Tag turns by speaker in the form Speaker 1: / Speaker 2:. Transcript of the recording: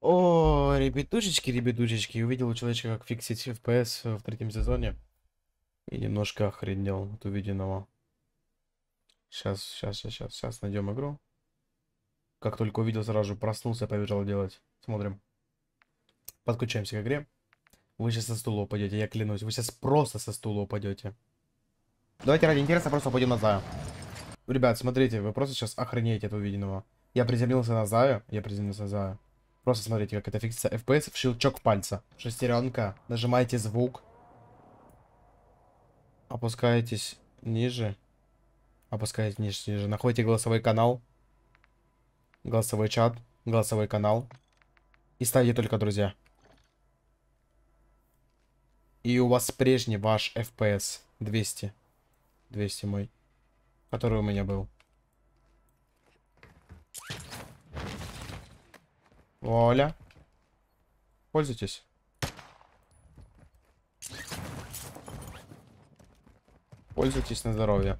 Speaker 1: О, ребятушечки, ребятушечки. Увидел у человечка, как фиксить FPS в третьем сезоне. И немножко охренел от увиденного. Сейчас, сейчас, сейчас, сейчас, сейчас найдем игру. Как только увидел, сразу проснулся, побежал делать. Смотрим. Подключаемся к игре. Вы сейчас со стула упадете, я клянусь. Вы сейчас просто со стула упадете. Давайте ради интереса просто упадем на Заю. Ребят, смотрите, вы просто сейчас охренеете от увиденного. Я приземлился на Заю, я приземлился на Заю. Просто смотрите, как это фиксится. FPS в щелчок пальца. Шестеренка. Нажимаете звук. Опускаетесь ниже. Опускаетесь ниже, ниже. Находите голосовой канал. Голосовой чат. Голосовой канал. И ставьте только друзья. И у вас прежний ваш FPS 200. 200 мой. Который у меня был.
Speaker 2: Оля. Пользуйтесь. Пользуйтесь на здоровье.